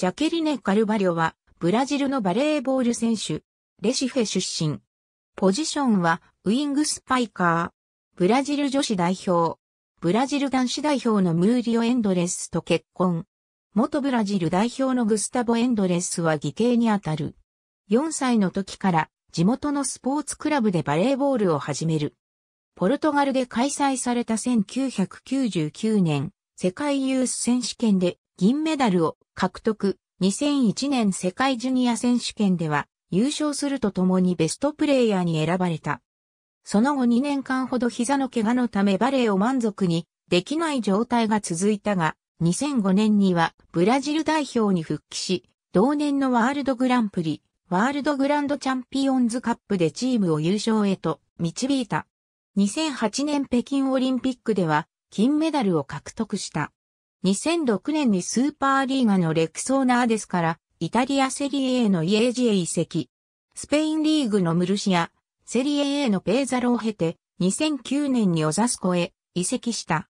ジャケリネ・カルバリョは、ブラジルのバレーボール選手、レシフェ出身。ポジションは、ウィングスパイカー。ブラジル女子代表。ブラジル男子代表のムーリオ・エンドレスと結婚。元ブラジル代表のグスタボ・エンドレスは義兄にあたる。4歳の時から地元のスポーツクラブでバレーボールを始める。ポルトガルで開催された1999年世界ユース選手権で銀メダルを獲得。2001年世界ジュニア選手権では優勝するとともにベストプレイヤーに選ばれた。その後2年間ほど膝の怪我のためバレーを満足にできない状態が続いたが、2005年にはブラジル代表に復帰し、同年のワールドグランプリ、ワールドグランドチャンピオンズカップでチームを優勝へと導いた。2008年北京オリンピックでは金メダルを獲得した。2006年にスーパーリーガのレクソーナーですから、イタリアセリエ A のイエージへ移籍。スペインリーグのムルシア、セリエ A のペーザロを経て、2009年にオザスコへ移籍した。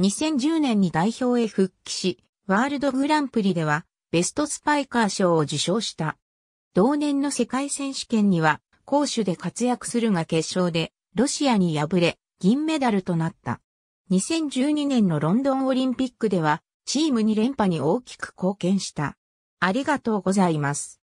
2010年に代表へ復帰し、ワールドグランプリでは、ベストスパイカー賞を受賞した。同年の世界選手権には、攻守で活躍するが決勝で、ロシアに敗れ、銀メダルとなった。2012年のロンドンオリンピックでは、チームに連覇に大きく貢献した。ありがとうございます。